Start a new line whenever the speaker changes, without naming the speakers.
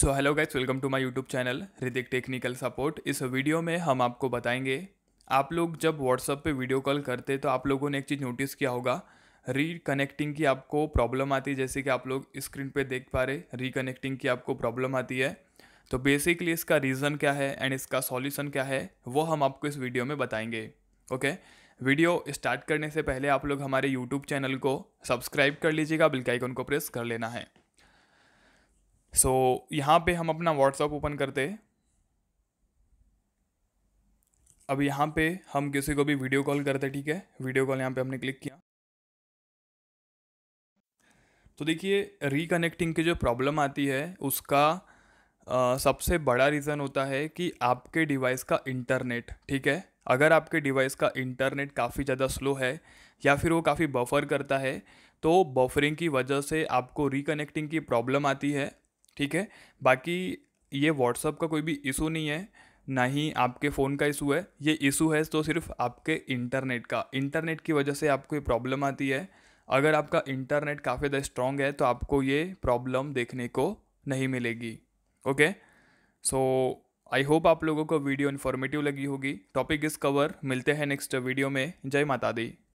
so hello guys welcome to my YouTube channel Hrithik technical support इस video में हम आपको बताएंगे आप लोग जब व्हाट्सअप पे वीडियो कॉल करते तो आप लोगों ने एक चीज़ नोटिस किया होगा रीकनेक्टिंग की आपको प्रॉब्लम आती है जैसे कि आप लोग स्क्रीन पे देख पा रहे रिकनेक्टिंग की आपको प्रॉब्लम आती है तो बेसिकली इसका रीज़न क्या है एंड इसका सॉल्यूशन क्या है वो हम आपको इस वीडियो में बताएंगे ओके वीडियो स्टार्ट करने से पहले आप लोग हमारे यूट्यूब चैनल को सब्सक्राइब कर लीजिएगा आइकन को प्रेस कर लेना है सो so, यहाँ पे हम अपना व्हाट्सअप ओपन करते हैं अब यहाँ पे हम किसी को भी वीडियो कॉल करते ठीक है वीडियो कॉल यहाँ पे हमने क्लिक किया तो देखिए रीकनेक्टिंग की जो प्रॉब्लम आती है उसका आ, सबसे बड़ा रीज़न होता है कि आपके डिवाइस का इंटरनेट ठीक है अगर आपके डिवाइस का इंटरनेट काफ़ी ज़्यादा स्लो है या फिर वो काफ़ी बफर करता है तो बफरिंग की वजह से आपको रिकनेक्टिंग की प्रॉब्लम आती है ठीक है बाकी ये व्हाट्सअप का कोई भी इशू नहीं है ना ही आपके फ़ोन का इशू है ये इशू है तो सिर्फ आपके इंटरनेट का इंटरनेट की वजह से आपको ये प्रॉब्लम आती है अगर आपका इंटरनेट काफ़ी ज़्यादा स्ट्रॉन्ग है तो आपको ये प्रॉब्लम देखने को नहीं मिलेगी ओके सो आई होप आप लोगों को वीडियो इन्फॉर्मेटिव लगी होगी टॉपिक इस कवर मिलते हैं नेक्स्ट वीडियो में जय माता दी